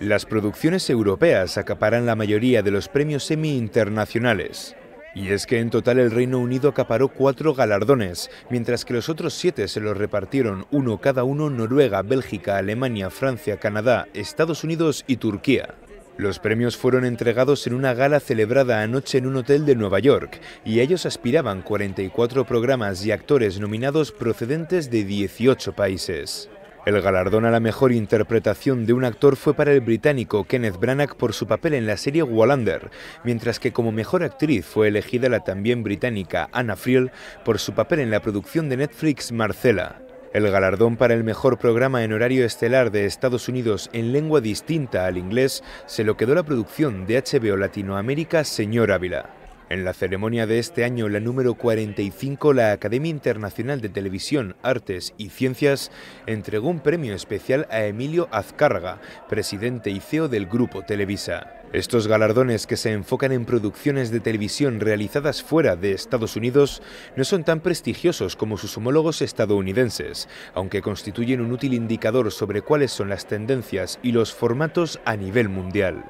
Las producciones europeas acaparan la mayoría de los premios semi-internacionales. Y es que en total el Reino Unido acaparó cuatro galardones, mientras que los otros siete se los repartieron uno cada uno Noruega, Bélgica, Alemania, Francia, Canadá, Estados Unidos y Turquía. Los premios fueron entregados en una gala celebrada anoche en un hotel de Nueva York, y ellos aspiraban 44 programas y actores nominados procedentes de 18 países. El galardón a la mejor interpretación de un actor fue para el británico Kenneth Branagh por su papel en la serie Wallander, mientras que como mejor actriz fue elegida la también británica Anna Friel por su papel en la producción de Netflix Marcela. El galardón para el mejor programa en horario estelar de Estados Unidos en lengua distinta al inglés se lo quedó la producción de HBO Latinoamérica Señor Ávila. En la ceremonia de este año, la número 45, la Academia Internacional de Televisión, Artes y Ciencias entregó un premio especial a Emilio Azcárraga, presidente y CEO del grupo Televisa. Estos galardones que se enfocan en producciones de televisión realizadas fuera de Estados Unidos no son tan prestigiosos como sus homólogos estadounidenses, aunque constituyen un útil indicador sobre cuáles son las tendencias y los formatos a nivel mundial.